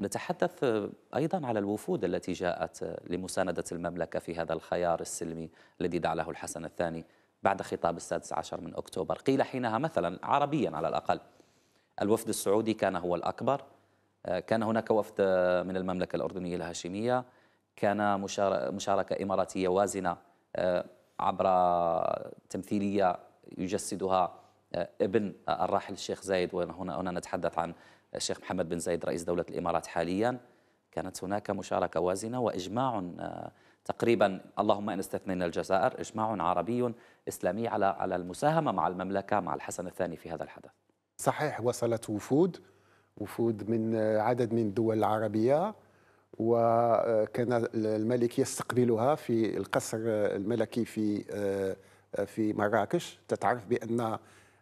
نتحدث أيضا على الوفود التي جاءت لمساندة المملكة في هذا الخيار السلمي الذي دعا له الحسن الثاني بعد خطاب السادس عشر من أكتوبر قيل حينها مثلا عربيا على الأقل الوفد السعودي كان هو الأكبر كان هناك وفد من المملكة الأردنية الهاشمية كان مشاركة إماراتية وازنة آه، عبر تمثيلية يجسدها آه، ابن آه، الراحل الشيخ زايد وهنا هنا نتحدث عن الشيخ محمد بن زايد رئيس دولة الإمارات حاليا كانت هناك مشاركة وازنة وإجماع آه، تقريبا اللهم إن استثنينا الجزائر إجماع عربي إسلامي على على المساهمة مع المملكة مع الحسن الثاني في هذا الحدث صحيح وصلت وفود وفود من عدد من الدول العربية وكان الملك يستقبلها في القصر الملكي في في مراكش تتعرف بأن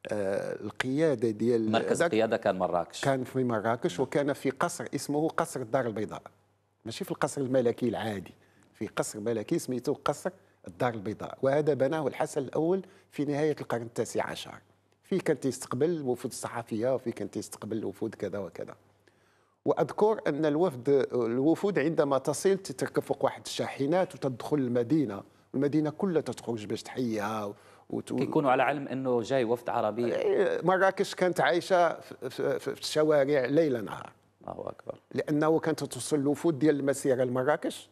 آه، القياده ديال مركز القياده كان مراكش كان في مراكش وكان في قصر اسمه قصر الدار البيضاء ماشي في القصر الملكي العادي في قصر ملكي سميته قصر الدار البيضاء وهذا بناه الحسن الاول في نهايه القرن التاسع عشر فيه كان تيستقبل وفود الصحفيه وفيه كان تيستقبل وفود كذا وكذا واذكر ان الوفد الوفود عندما تصل تتركب فوق واحد الشاحنات وتدخل المدينه المدينه كلها تخرج باش تحييها وتقول كيكونوا على علم انه جاي وفد عربي إيه، مراكش كانت عايشه في الشوارع ليل نهار الله اكبر لانه كانت توصل الوفود ديال المسيره لمراكش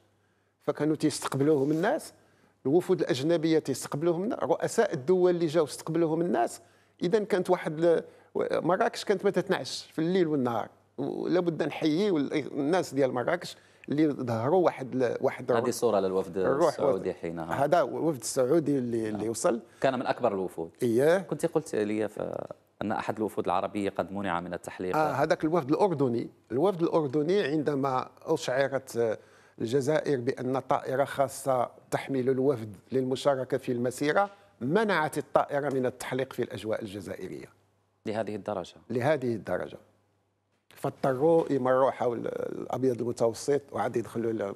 فكانوا تيستقبلوهم الناس الوفود الاجنبيه تيستقبلوهم رؤساء الدول اللي جاوا استقبلوهم الناس اذا كانت واحد مراكش كانت ما تتنعش في الليل والنهار ولابد نحيي الناس ديال مراكش اللي ظهروا واحد واحد هذه صوره للوفد السعودي حينها هذا الوفد السعودي اللي, آه. اللي نعم. وصل كان من اكبر الوفود اياه كنت قلت لي ف... ان احد الوفود العربيه قد منع من التحليق آه هذاك الوفد الاردني الوفد الاردني عندما اشعرت الجزائر بان طائره خاصه تحمل الوفد للمشاركه في المسيره منعت الطائره من التحليق في الاجواء الجزائريه لهذه الدرجه لهذه الدرجه فاضطروا يمروا حول الابيض المتوسط وعاد يدخلوا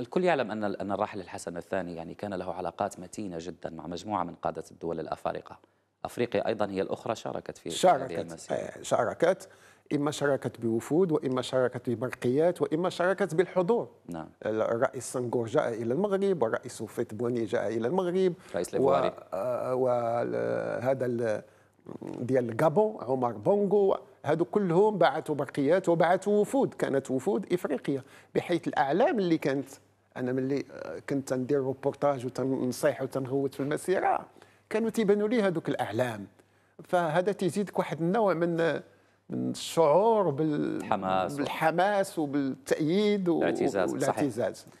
الكل يعلم ان ان الراحل الحسن الثاني يعني كان له علاقات متينه جدا مع مجموعه من قاده الدول الافارقه افريقيا ايضا هي الاخرى شاركت في شاركت آه، شاركت اما شاركت بوفود واما شاركت ببرقيات واما شاركت بالحضور نعم الرئيس سنغور جاء الى المغرب والرئيس فيت بوني جاء الى المغرب رئيس و... وهذا آه، ديال غابون عمر بونغو هادو كلهم بعثوا بقيات وبعثوا وفود كانت وفود افريقيه بحيث الاعلام اللي كانت انا ملي آه، كنت ندير روبورتاج وتنصيح وتنغوت في المسيره كانوا تيبانوا لي هذوك الاعلام فهذا تيزيدك واحد النوع من من الشعور بال... بالحماس بالحماس وبالتأييد والاعتزاز